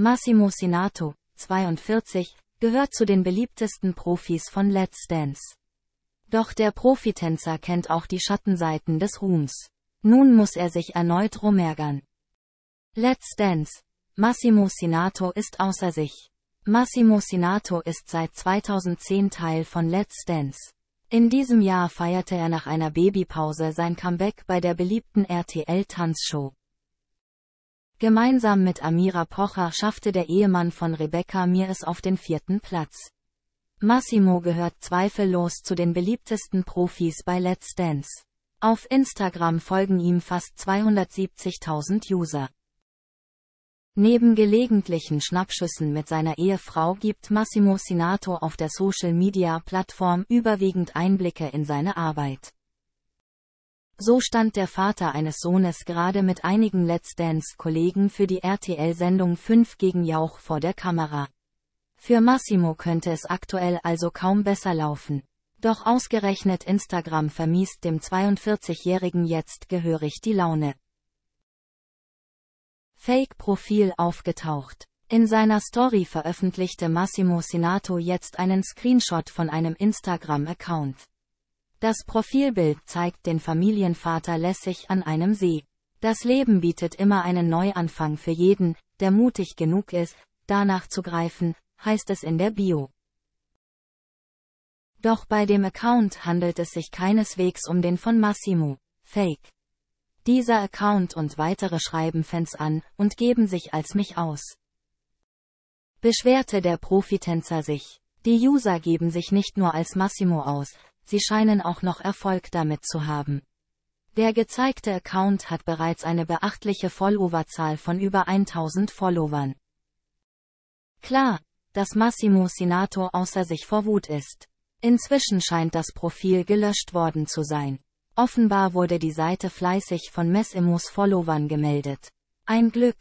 Massimo Sinato, 42, gehört zu den beliebtesten Profis von Let's Dance. Doch der Profitänzer kennt auch die Schattenseiten des Ruhms. Nun muss er sich erneut rumärgern. Let's Dance. Massimo Sinato ist außer sich. Massimo Sinato ist seit 2010 Teil von Let's Dance. In diesem Jahr feierte er nach einer Babypause sein Comeback bei der beliebten RTL-Tanzshow. Gemeinsam mit Amira Pocher schaffte der Ehemann von Rebecca Mir es auf den vierten Platz. Massimo gehört zweifellos zu den beliebtesten Profis bei Let's Dance. Auf Instagram folgen ihm fast 270.000 User. Neben gelegentlichen Schnappschüssen mit seiner Ehefrau gibt Massimo Sinato auf der Social-Media-Plattform überwiegend Einblicke in seine Arbeit. So stand der Vater eines Sohnes gerade mit einigen Let's Dance-Kollegen für die RTL-Sendung 5 gegen Jauch vor der Kamera. Für Massimo könnte es aktuell also kaum besser laufen. Doch ausgerechnet Instagram vermiest dem 42-Jährigen jetzt gehörig die Laune. Fake-Profil aufgetaucht. In seiner Story veröffentlichte Massimo Sinato jetzt einen Screenshot von einem Instagram-Account. Das Profilbild zeigt den Familienvater lässig an einem See. Das Leben bietet immer einen Neuanfang für jeden, der mutig genug ist, danach zu greifen, heißt es in der Bio. Doch bei dem Account handelt es sich keineswegs um den von Massimo, Fake. Dieser Account und weitere schreiben Fans an und geben sich als mich aus. Beschwerte der Profitänzer sich. Die User geben sich nicht nur als Massimo aus, sie scheinen auch noch Erfolg damit zu haben. Der gezeigte Account hat bereits eine beachtliche Followerzahl von über 1000 Followern. Klar, dass Massimo Sinato außer sich vor Wut ist. Inzwischen scheint das Profil gelöscht worden zu sein. Offenbar wurde die Seite fleißig von Messimos Followern gemeldet. Ein Glück,